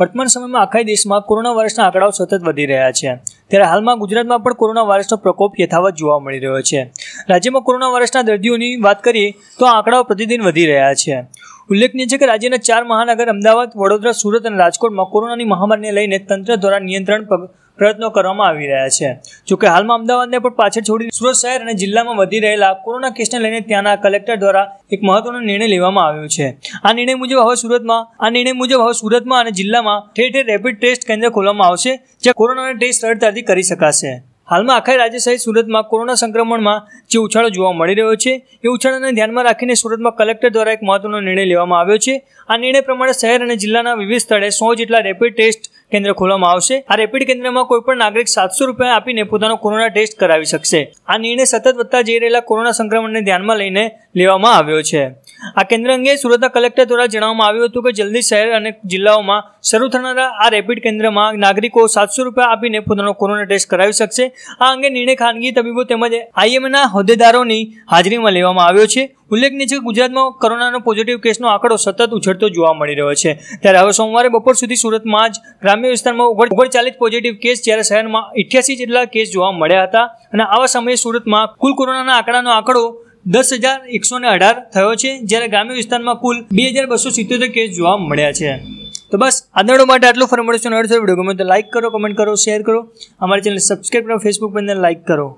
વર્તમાન સમયમાં આખા દેશમાં કોરોના વાયરસના આંકડાઓ સતત વધી રહ્યા છે ત્યારે હાલમાં ગુજરાતમાં પણ કોરોના વાયરસનો પ્રકોપ યથાવત જોવા મળી રહ્યો છે રાજ્યમાં કોરોના વાયરસના દર્દીઓની વાત કરીએ તો આંકડાઓ પ્રતિદિન વધી રહ્યા છે ઉલ્લેખનીય છે કે રાજ્યના ચાર મહાનગર અમદાવાદ વડોદરા સુરત અને રાજકોટમાં કોરોનાની મહામારીને લઈને તંત્ર દ્વારા નિયંત્રણ પ્રયત્નો કરવામાં આવી રહ્યા છે જોકે હાલમાં અમદાવાદને પણ પાછળ છોડી સુરત શહેર અને જિલ્લામાં વધી રહેલા કોરોના કેસને લઈને ત્યાંના કલેક્ટર દ્વારા એક મહત્વનો નિર્ણય લેવામાં આવ્યો છે આ નિર્ણય મુજબ હવે સુરતમાં આ નિર્ણય મુજબ હવે સુરતમાં અને જિલ્લામાં ઠેર ઠેર રેપિડ ટેસ્ટ કેન્દ્ર ખોલવામાં આવશે જ્યાં કોરોનાના ટેસ્ટ સરળતાથી કરી શકાશે હાલમાં આખા રાજ્ય સહિત સુરતમાં કોરોના સંક્રમણમાં જે ઉછાળો જોવા મળી રહ્યો છે એ ઉછાળાને ધ્યાનમાં રાખીને સુરતમાં કલેક્ટર દ્વારા એક મહત્વનો નિર્ણય લેવામાં આવ્યો છે આ નિર્ણય પ્રમાણે શહેર અને જિલ્લાના વિવિધ સ્થળે સો જેટલા રેપિડ ટેસ્ટ કેન્દ્ર ખોલવામાં આવશે આ રેપિડ કેન્દ્રમાં કોઈ પણ નાગરિક સાતસો રૂપિયા આપીને પોતાનો કોરોના ટેસ્ટ કરાવી શકશે આ નિર્ણય સતત વધતા જઈ રહેલા કોરોના સંક્રમણને ધ્યાનમાં લઈને લેવામાં આવ્યો છે આ કેન્દ્ર અંગે સુરતના કલેક્ટર દ્વારા જણાવવામાં આવ્યું હતું કે જલ્દી શહેર અને જિલ્લાઓમાં શરૂ થનારા આ રેપિડ કેન્દ્રમાં નાગરિકો સાતસો રૂપિયા આપીને પોતાનો કોરોના ટેસ્ટ કરાવી શકશે આ અંગે નિર્ણય ખાનગી તબીબો તેમજ આઈએમના હોદ્દેદારોની હાજરીમાં લેવામાં આવ્યો છે ઉલ્લેખનીય છે કે ગુજરાતમાં કોરોનાનો પોઝિટિવ કેસનો આંકડો સતત ઉછળતો જોવા મળી રહ્યો છે ત્યારે હવે સોમવારે બપોર સુધી સુરતમાં જ ગ્રામ્ય વિસ્તારમાં ઓગણચાલીસ પોઝિટિવ કેસ જ્યારે શહેરમાં ઇઠ્યાસી જેટલા કેસ જોવા મળ્યા હતા અને આવા સમયે સુરતમાં કુલ કોરોનાના આંકડાનો આંકડો દસ હજાર એકસો ને અઢાર થયો છે જ્યારે ગ્રામ્ય વિસ્તારમાં કુલ બે હજાર બસો સિત્યોતેર કેસ જોવા મળ્યા છે તો બસ આદરડો માટે આટલું ફોર મળશે વિડીયો ગમે તો લાઇક કરો કમેન્ટ કરો શેર કરો અમારી ચેનલ સબસ્ક્રાઈબ કરો ફેસબુક પર લાઇક કરો